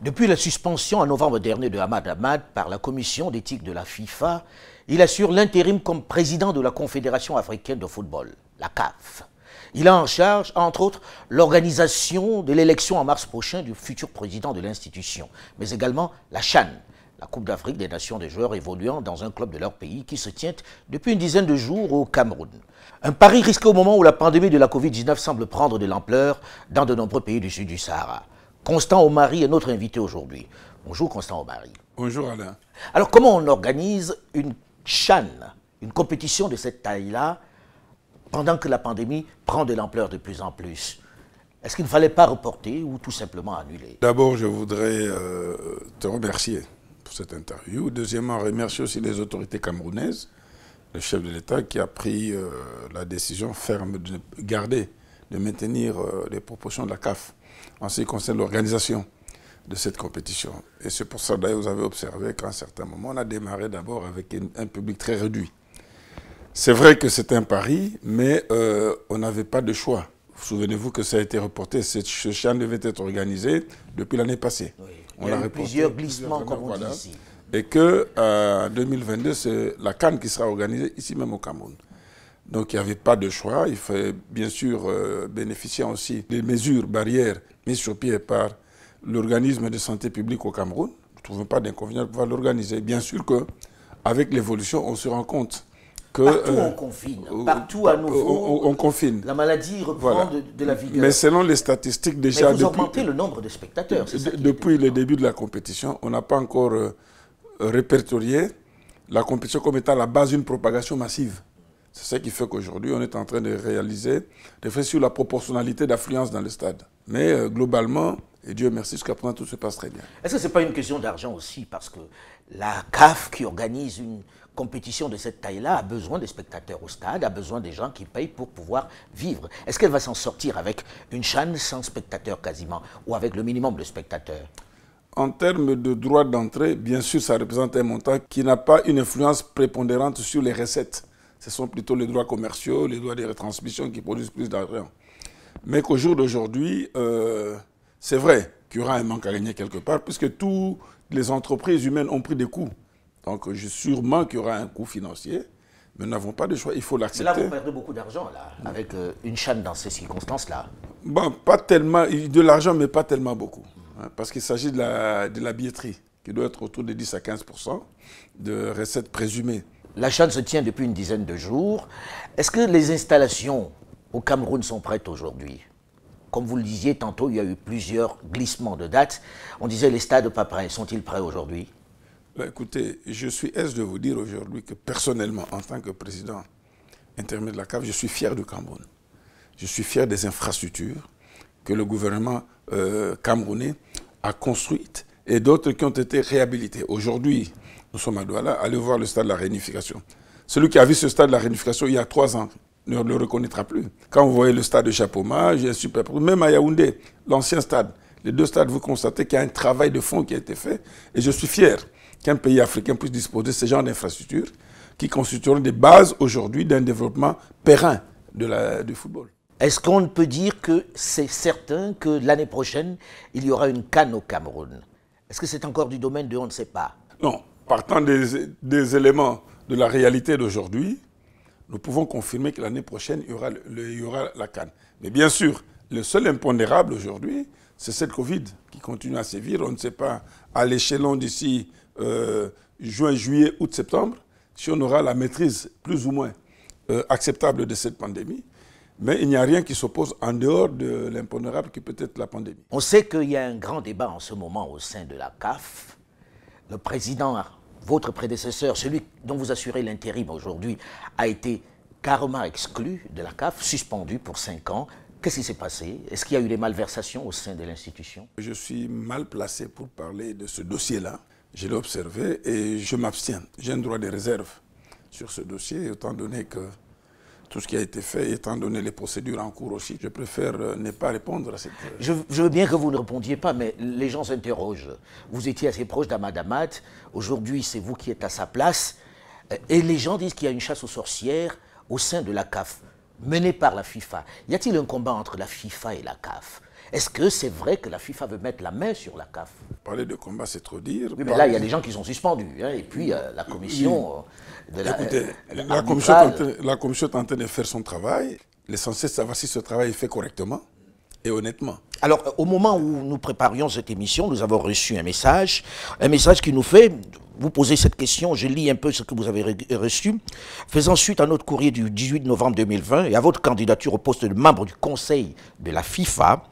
Depuis la suspension en novembre dernier de Ahmad Ahmad par la commission d'éthique de la FIFA, il assure l'intérim comme président de la Confédération africaine de football, la CAF. Il a en charge, entre autres, l'organisation de l'élection en mars prochain du futur président de l'institution, mais également la CHAN, la Coupe d'Afrique des nations des joueurs évoluant dans un club de leur pays qui se tient depuis une dizaine de jours au Cameroun. Un pari risqué au moment où la pandémie de la Covid-19 semble prendre de l'ampleur dans de nombreux pays du sud du Sahara. Constant Omari est notre invité aujourd'hui. Bonjour Constant Omari. Bonjour Alain. Alors comment on organise une chaîne, une compétition de cette taille-là, pendant que la pandémie prend de l'ampleur de plus en plus Est-ce qu'il ne fallait pas reporter ou tout simplement annuler D'abord, je voudrais euh, te remercier pour cette interview. Deuxièmement, remercier aussi les autorités camerounaises, le chef de l'État qui a pris euh, la décision ferme de garder de maintenir euh, les proportions de la CAF en ce qui concerne l'organisation de cette compétition. Et c'est pour ça, d'ailleurs, vous avez observé qu'à un certain moment, on a démarré d'abord avec un public très réduit. C'est vrai que c'est un pari, mais euh, on n'avait pas de choix. Souvenez-vous que ça a été reporté, ce chien devait être organisé depuis l'année passée. On Il y a, eu plusieurs glissements, comme on dit Et que 2022, euh, c'est la Cannes qui sera organisée ici même au Cameroun. Donc il n'y avait pas de choix. Il fallait bien sûr euh, bénéficier aussi des mesures barrières mises sur pied par l'organisme de santé publique au Cameroun. Nous ne trouvons pas d'inconvénient de pouvoir l'organiser. Bien sûr que avec l'évolution, on se rend compte que... Partout euh, on confine, euh, partout à nouveau... On, confine. La maladie reprend de, la vigueur. Mais selon les statistiques déjà... Mais vous depuis, le nombre de spectateurs, Depuis le début de la compétition, on n'a pas encore répertorié la compétition comme étant la base d'une propagation massive. C'est ce qui fait qu'aujourd'hui, on est en train de réaliser des faits sur la proportionnalité d'affluence dans le stade. Mais euh, globalement, et Dieu merci, jusqu'à présent, tout se passe très bien. Est-ce que ce n'est pas une question d'argent aussi Parce que la CAF qui organise une compétition de cette taille-là a besoin des spectateurs au stade, a besoin des gens qui payent pour pouvoir vivre. Est-ce qu'elle va s'en sortir avec une chaîne sans spectateurs quasiment, ou avec le minimum de spectateurs en termes de droits d'entrée, bien sûr, ça représente un montant qui n'a pas une influence prépondérante sur les recettes ce sont plutôt les droits commerciaux, les droits des retransmissions qui produisent plus d'argent. Mais qu'au jour d'aujourd'hui, euh, c'est vrai qu'il y aura un manque à gagner quelque part, puisque toutes les entreprises humaines ont pris des coûts. Donc sûrement qu'il y aura un coût financier, mais nous n'avons pas de choix, il faut l'accepter. Là, vous perdez beaucoup d'argent, avec euh, une chaîne dans ces circonstances-là. Bon, pas tellement, de l'argent, mais pas tellement beaucoup. Hein, parce qu'il s'agit de la, de la billetterie, qui doit être autour de 10 à 15 de recettes présumées. La chaîne se tient depuis une dizaine de jours. Est-ce que les installations au Cameroun sont prêtes aujourd'hui Comme vous le disiez tantôt, il y a eu plusieurs glissements de dates. On disait les stades pas prêts. Sont-ils prêts aujourd'hui bah, Écoutez, je suis aise de vous dire aujourd'hui que personnellement, en tant que président intermédiaire de la CAF, je suis fier du Cameroun. Je suis fier des infrastructures que le gouvernement euh, camerounais a construites et d'autres qui ont été réhabilitées. Aujourd'hui, nous sommes à Douala, allez voir le stade de la réunification. Celui qui a vu ce stade de la réunification il y a trois ans ne le reconnaîtra plus. Quand vous voyez le stade de Chapoma, j'ai un super... Même à Yaoundé, l'ancien stade, les deux stades, vous constatez qu'il y a un travail de fond qui a été fait. Et je suis fier qu'un pays africain puisse disposer de ce genre d'infrastructures qui constitueront des bases aujourd'hui d'un développement périn de la, du football. Est-ce qu'on peut dire que c'est certain que l'année prochaine, il y aura une canne au Cameroun Est-ce que c'est encore du domaine de on ne sait pas Non, partant des, éléments de la réalité d'aujourd'hui, nous pouvons confirmer que l'année prochaine, il y, aura la canne. Mais bien sûr, le seul impondérable aujourd'hui, c'est cette Covid qui continue à sévir. On ne sait pas à l'échelon d'ici euh, juin, juillet, août, septembre, si on aura la maîtrise plus ou moins euh, acceptable de cette pandémie. Mais il n'y a rien qui s'oppose en dehors de l'impondérable qui peut être la pandémie. On sait qu'il y a un grand débat en ce moment au sein de la CAF le président, votre prédécesseur, celui dont vous assurez l'intérim aujourd'hui, a été carrément exclu de la CAF, suspendu pour cinq ans. Qu'est-ce qui s'est passé Est-ce qu'il y a eu des malversations au sein de l'institution Je suis mal placé pour parler de ce dossier-là. Je l'ai observé et je m'abstiens. J'ai un droit de réserve sur ce dossier, étant donné que tout ce qui a été fait, étant donné les procédures en cours aussi. Je préfère euh, ne pas répondre à cette... Euh, je, je, veux bien que vous ne répondiez pas, mais les gens s'interrogent. Vous étiez assez proche d'Amad Amad. Aujourd'hui, c'est vous qui êtes à sa place. Euh, et les gens disent qu'il y a une chasse aux sorcières au sein de la CAF, menée par la FIFA. Y a-t-il un combat entre la FIFA et la CAF est-ce que c'est vrai que la FIFA veut mettre la main sur la CAF Parler de combat, c'est trop dire. Oui, mais là, il y a des gens qui sont suspendus. Hein, et puis, euh, la commission. Euh, la, Écoutez, euh, la, commission est en train de faire son travail. L'essentiel, c'est savoir si ce travail est fait correctement et honnêtement. Alors, au moment où nous préparions cette émission, nous avons reçu un message, un message qui nous fait vous posez cette question, je lis un peu ce que vous avez reçu. Faisant suite à notre courrier du 18 novembre 2020 et à votre candidature au poste de membre du conseil de la FIFA,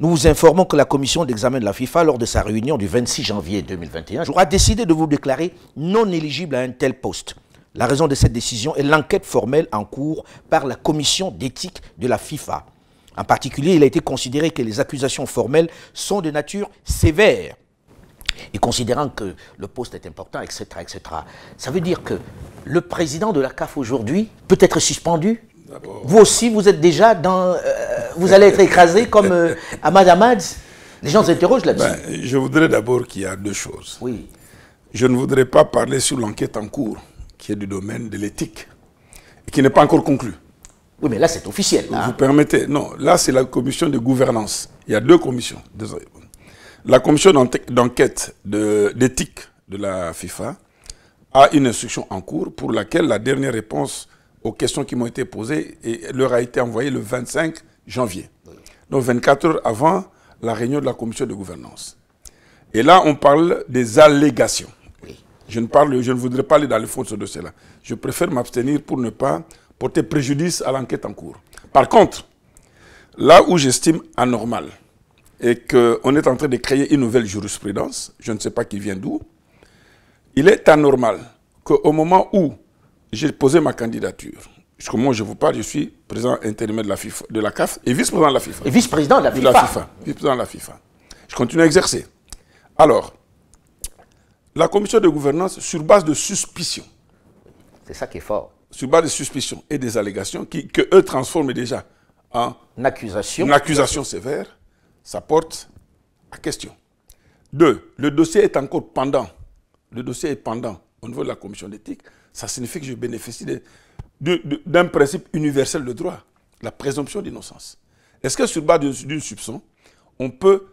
nous vous informons que la commission d'examen de la FIFA, lors de sa réunion du 26 janvier 2021, a décidé de vous déclarer non éligible à un tel poste. La raison de cette décision est l'enquête formelle en cours par la commission d'éthique de la FIFA. En particulier, il a été considéré que les accusations formelles sont de nature sévère. Et considérant que le poste est important, etc., etc., ça veut dire que le président de la CAF aujourd'hui peut être suspendu. Vous aussi, vous êtes déjà dans euh, vous allez être écrasé comme euh, Ahmad Ahmad Les gens s'interrogent là-dessus. Ben, je voudrais d'abord qu'il y a deux choses. Oui. Je ne voudrais pas parler sur l'enquête en cours, qui est du domaine de l'éthique, et qui n'est pas encore conclue. Oui, mais là, c'est officiel. Vous permettez Non, là, c'est la commission de gouvernance. Il y a deux commissions. La commission d'enquête d'éthique de, la FIFA a une instruction en cours pour laquelle la dernière réponse aux questions qui m'ont été posées et leur a été envoyée le 25 janvier. Donc 24 heures avant la réunion de la commission de gouvernance. Et là, on parle des allégations. Je ne, parle, je ne voudrais pas aller dans le fond de cela. Je préfère m'abstenir pour ne pas porter préjudice à l'enquête en cours. Par contre, là où j'estime anormal et qu'on est en train de créer une nouvelle jurisprudence, je ne sais pas qui vient d'où, il est anormal qu'au moment où j'ai posé ma candidature, Jusqu'au moment je vous parle, je suis président intérimaire de la, CAF et vice-président de la FIFA. Et vice-président de la FIFA. De la FIFA. Vice-président de la FIFA. Je continue à exercer. Alors, la commission de gouvernance, sur base de suspicion. C'est ça qui est fort. Sur base de suspicion et des allégations qui, que eux transforment déjà en une accusation. Une accusation sévère, ça porte à question. Deux, le dossier est encore pendant. Le dossier est pendant au niveau de la commission d'éthique. Ça signifie que je bénéficie des d'un principe universel de droit, la présomption d'innocence. Est-ce que sur base d'une soupçon, on peut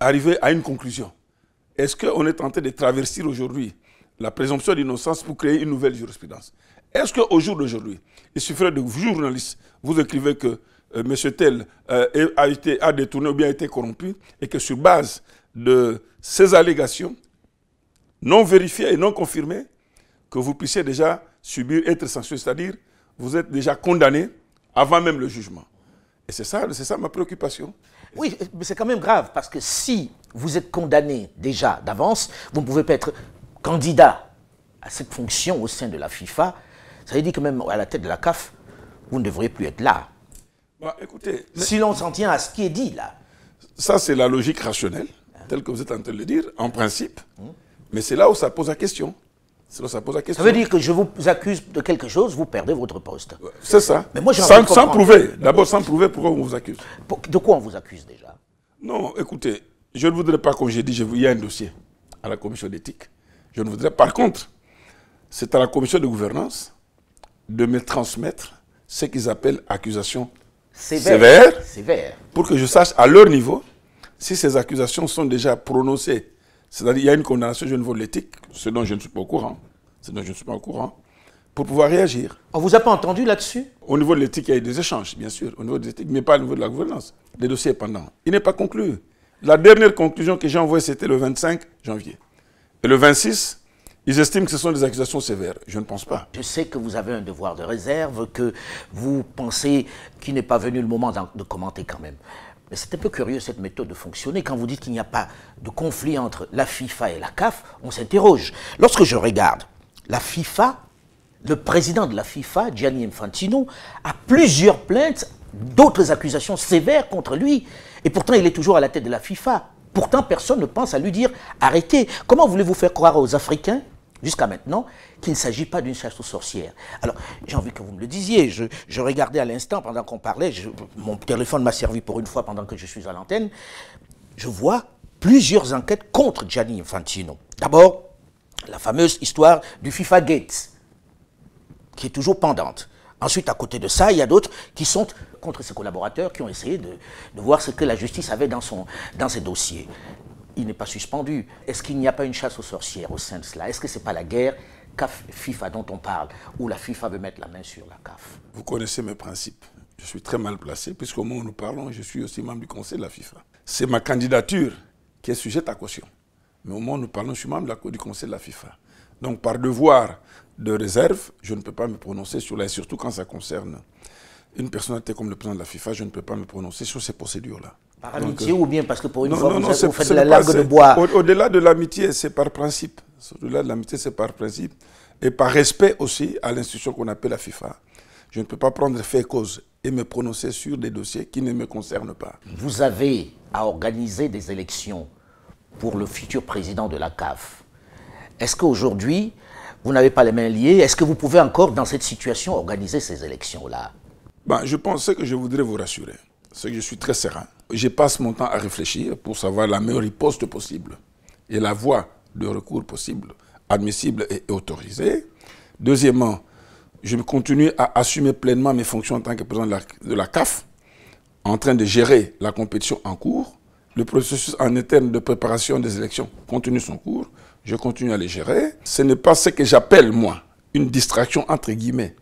arriver à une conclusion Est-ce qu'on est tenté de traverser aujourd'hui la présomption d'innocence pour créer une nouvelle jurisprudence Est-ce qu'au jour d'aujourd'hui, il suffirait de vous, journalistes, vous écrivez que euh, M. Tel euh, a, été, a détourné ou bien a été corrompu et que sur base de ces allégations non vérifiées et non confirmées, que vous puissiez déjà subir, être censuré, c'est-à-dire vous êtes déjà condamné avant même le jugement. Et c'est ça, c'est ça ma préoccupation. Oui, mais c'est quand même grave, parce que si vous êtes condamné déjà d'avance, vous ne pouvez pas être candidat à cette fonction au sein de la FIFA. Ça veut dire que même à la tête de la CAF, vous ne devriez plus être là. Bah, écoutez, si l'on s'en tient à ce qui est dit là. Ça, c'est la logique rationnelle, telle que vous êtes en train de le dire, en principe. Hum. Mais c'est là où ça pose la question ça veut dire que je vous accuse de quelque chose, vous perdez votre poste. C'est ça. Mais moi, sans, sans prouver. D'abord, sans prouver pourquoi on vous accuse. De quoi on vous accuse déjà Non, écoutez, je ne voudrais pas, qu'on j'ai dit, il y a un dossier à la commission d'éthique. Je ne voudrais, par contre, c'est à la commission de gouvernance de me transmettre ce qu'ils appellent accusation sévère, sévère, sévère, pour que je sache à leur niveau si ces accusations sont déjà prononcées c'est-à-dire qu'il y a une condamnation, au niveau de l'éthique, ce dont je ne suis pas au courant. Ce dont je ne suis pas au courant pour pouvoir réagir. On ne vous a pas entendu là-dessus Au niveau de l'éthique, il y a eu des échanges, bien sûr, au niveau de l'éthique, mais pas au niveau de la gouvernance. Le dossiers est pendant. Il n'est pas conclu. La dernière conclusion que j'ai envoyée, c'était le 25 janvier. Et le 26, ils estiment que ce sont des accusations sévères. Je ne pense pas. Je sais que vous avez un devoir de réserve, que vous pensez qu'il n'est pas venu le moment de commenter quand même. Mais c'est un peu curieux cette méthode de fonctionner. Quand vous dites qu'il n'y a pas de conflit entre la FIFA et la CAF, on s'interroge. Lorsque je regarde la FIFA, le président de la FIFA, Gianni Infantino, a plusieurs plaintes, d'autres accusations sévères contre lui. Et pourtant, il est toujours à la tête de la FIFA. Pourtant, personne ne pense à lui dire arrêtez. Comment voulez-vous faire croire aux Africains jusqu'à maintenant, qu'il ne s'agit pas d'une chasse aux sorcières. Alors, j'ai envie que vous me le disiez. Je, regardais à l'instant, pendant qu'on parlait, mon téléphone m'a servi pour une fois pendant que je suis à l'antenne, je vois plusieurs enquêtes contre Gianni Infantino. D'abord, la fameuse histoire du FIFA Gates, qui est toujours pendante. Ensuite, à côté de ça, il y a d'autres qui sont contre ses collaborateurs, qui ont essayé de, voir ce que la justice avait dans, son, dans ses dossiers il n'est pas suspendu. Est-ce qu'il n'y a pas une chasse aux sorcières au sein de cela Est-ce que ce n'est pas la guerre CAF-FIFA dont on parle, où la FIFA veut mettre la main sur la CAF Vous connaissez mes principes. Je suis très mal placé, puisqu'au moment où nous parlons, je suis aussi membre du conseil de la FIFA. C'est ma candidature qui est sujette à caution. Mais au moment où nous parlons, je suis membre du conseil de la FIFA. Donc par devoir de réserve, je ne peux pas me prononcer sur la... Surtout quand ça concerne une personnalité comme le président de la FIFA, je ne peux pas me prononcer sur ces procédures-là. Par amitié euh, ou bien parce que pour une fois, la langue de bois Au-delà de l'amitié, c'est par principe. Au-delà de l'amitié, c'est par principe. Et par respect aussi à l'institution qu'on appelle la FIFA. Je ne peux pas prendre fait cause et me prononcer sur des dossiers qui ne me concernent pas. Vous avez à organiser des élections pour le futur président de la CAF. Est-ce qu'aujourd'hui, vous n'avez pas les mains liées Est-ce que vous pouvez encore, dans cette situation, organiser ces élections-là ben, Je pensais que je voudrais vous rassurer c'est que je suis très serein. Je passe mon temps à réfléchir pour savoir la meilleure riposte possible et la voie de recours possible, admissible et autorisée. Deuxièmement, je continue à assumer pleinement mes fonctions en tant que président de la, CAF, en train de gérer la compétition en cours. Le processus en interne de préparation des élections continue son cours. Je continue à les gérer. Ce n'est pas ce que j'appelle, moi, une distraction, entre guillemets,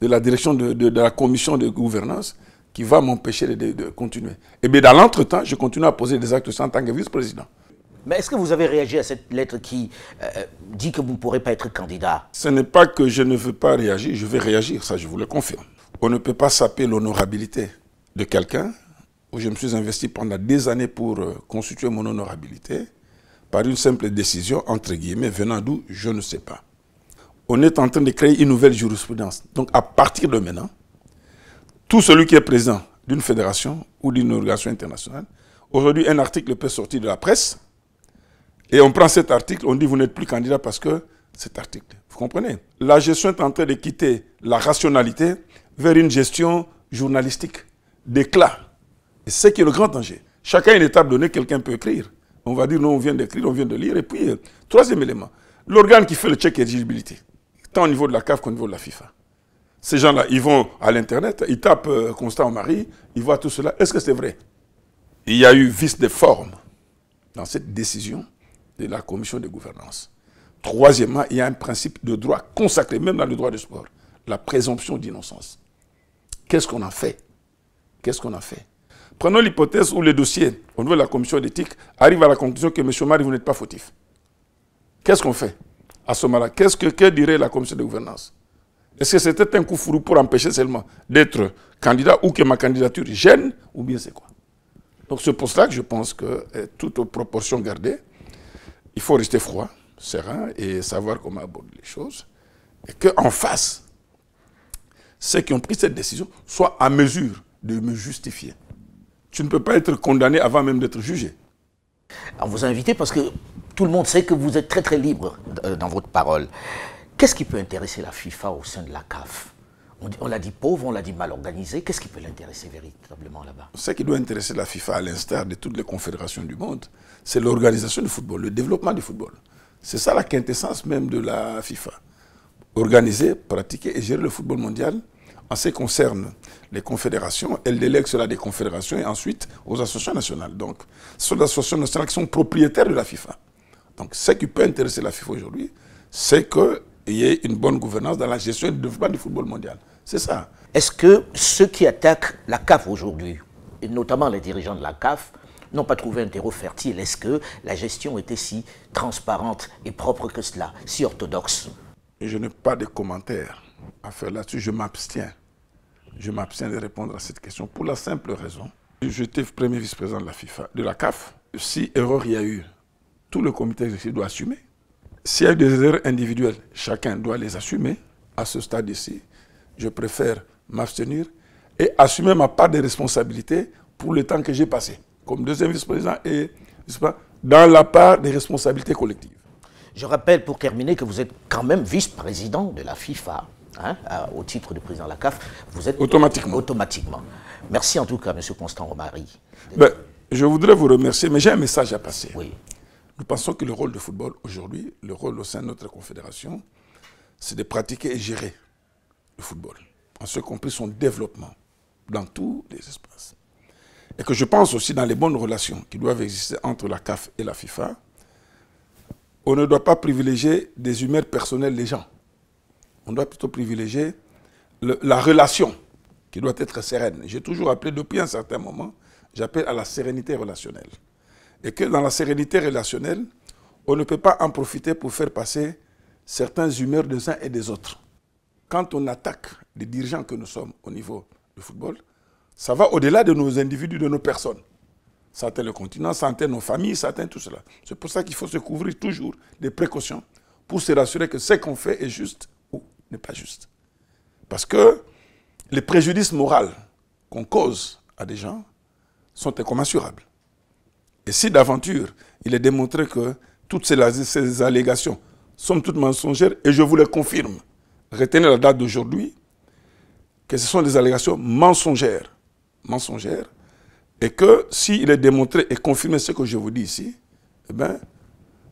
de la direction de la commission de gouvernance qui va m'empêcher de, continuer. Et eh bien, dans l'entretemps, je continue à poser des actes en tant que vice-président. Mais est-ce que vous avez réagi à cette lettre qui euh, dit que vous ne pourrez pas être candidat Ce n'est pas que je ne veux pas réagir, je vais réagir, ça je vous le confirme. On ne peut pas saper l'honorabilité de quelqu'un où je me suis investi pendant des années pour euh, constituer mon honorabilité par une simple décision, entre guillemets, venant d'où, je ne sais pas. On est en train de créer une nouvelle jurisprudence. Donc à partir de maintenant, tout celui qui est présent d'une fédération ou d'une organisation internationale, aujourd'hui, un article peut sortir de la presse et on prend cet article, on dit vous n'êtes plus candidat parce que cet article. Vous comprenez La gestion est en train de quitter la rationalité vers une gestion journalistique d'éclat. Et c'est qui est le grand danger. Chacun une étape donnée, quelqu'un peut écrire. On va dire non, on vient d'écrire, on vient de lire. Et puis, euh, troisième élément, l'organe qui fait le check éligibilité, tant au niveau de la CAF qu'au niveau de la FIFA. Ces gens-là, ils vont à l'Internet, ils tapent euh, Constant Marie, ils voient tout cela. Est-ce que c'est vrai Il y a eu vice de forme dans cette décision de la commission de gouvernance. Troisièmement, il y a un principe de droit consacré, même dans le droit du sport, la présomption d'innocence. Qu'est-ce qu'on a fait Qu'est-ce qu'on a fait Prenons l'hypothèse où le dossier, au niveau de la commission d'éthique, arrive à la conclusion que M. Marie, vous n'êtes pas fautif. Qu'est-ce qu'on fait à ce moment-là Qu'est-ce que dirait la commission de gouvernance est-ce que c'était un coup fou pour empêcher seulement d'être candidat ou que ma candidature gêne ou bien c'est quoi Donc c'est pour cela que je pense que, euh, toutes toute proportion gardée, il faut rester froid, serein et savoir comment aborder les choses. Et qu'en face, ceux qui ont pris cette décision soient à mesure de me justifier. Tu ne peux pas être condamné avant même d'être jugé. On vous a invité parce que tout le monde sait que vous êtes très très libre euh, dans votre parole. Qu'est-ce qui peut intéresser la FIFA au sein de la CAF on, l'a dit pauvre, on l'a dit mal organisé. Qu'est-ce qui peut l'intéresser véritablement là-bas Ce qui doit intéresser la FIFA, à l'instar de toutes les confédérations du monde, c'est l'organisation du football, le développement du football. C'est ça la quintessence même de la FIFA. Organiser, pratiquer et gérer le football mondial en ce qui concerne les confédérations, elle délègue cela des confédérations et ensuite aux associations nationales. Donc, ce sont les associations nationales qui sont propriétaires de la FIFA. Donc, ce qui peut intéresser la FIFA aujourd'hui, c'est que il y a une bonne gouvernance dans la gestion et le du football mondial. C'est ça. Est-ce que ceux qui attaquent la CAF aujourd'hui, et notamment les dirigeants de la CAF, n'ont pas trouvé un terreau fertile Est-ce que la gestion était si transparente et propre que cela, si orthodoxe Je n'ai pas de commentaires à faire là-dessus. Je m'abstiens. Je m'abstiens de répondre à cette question pour la simple raison. J'étais premier vice-président de la FIFA, de la CAF. Si erreur il y a eu, tout le comité exécutif doit assumer. S'il y a des erreurs individuelles, chacun doit les assumer. À ce stade-ci, je préfère m'abstenir et assumer ma part de responsabilité pour le temps que j'ai passé, comme deuxième vice-président et dans la part des responsabilités collectives. Je rappelle pour terminer que vous êtes quand même vice-président de la FIFA. Hein, au titre de président de la CAF, vous êtes automatiquement. automatiquement. Merci en tout cas, M. Constant Romary. Ben, je voudrais vous remercier, mais j'ai un message à passer. Oui. Nous pensons que le rôle du football aujourd'hui, le rôle au sein de notre confédération, c'est de pratiquer et gérer le football, en ce compris son développement dans tous les espaces. Et que je pense aussi dans les bonnes relations qui doivent exister entre la CAF et la FIFA, on ne doit pas privilégier des humeurs personnelles des gens. On doit plutôt privilégier la relation qui doit être sereine. J'ai toujours appelé depuis un certain moment, j'appelle à la sérénité relationnelle et que dans la sérénité relationnelle, on ne peut pas en profiter pour faire passer certaines humeurs des uns et des autres. Quand on attaque les dirigeants que nous sommes au niveau du football, ça va au-delà de nos individus, de nos personnes. Ça atteint le continent, ça atteint nos familles, ça atteint tout cela. C'est pour ça qu'il faut se couvrir toujours des précautions pour se rassurer que ce qu'on fait est juste ou n'est pas juste. Parce que les préjudices moraux qu'on cause à des gens sont incommensurables. Et si d'aventure, il est démontré que toutes ces, allégations sont toutes mensongères, et je vous le confirme, retenez la date d'aujourd'hui, que ce sont des allégations mensongères. Mensongères. Et que s'il est démontré et confirmé ce que je vous dis ici, eh ben,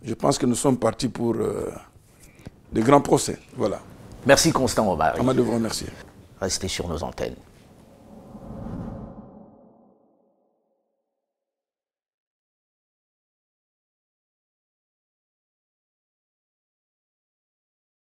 je pense que nous sommes partis pour des euh, de grands procès. Voilà. Merci Constant Omar. de vous remercier. Restez sur nos antennes.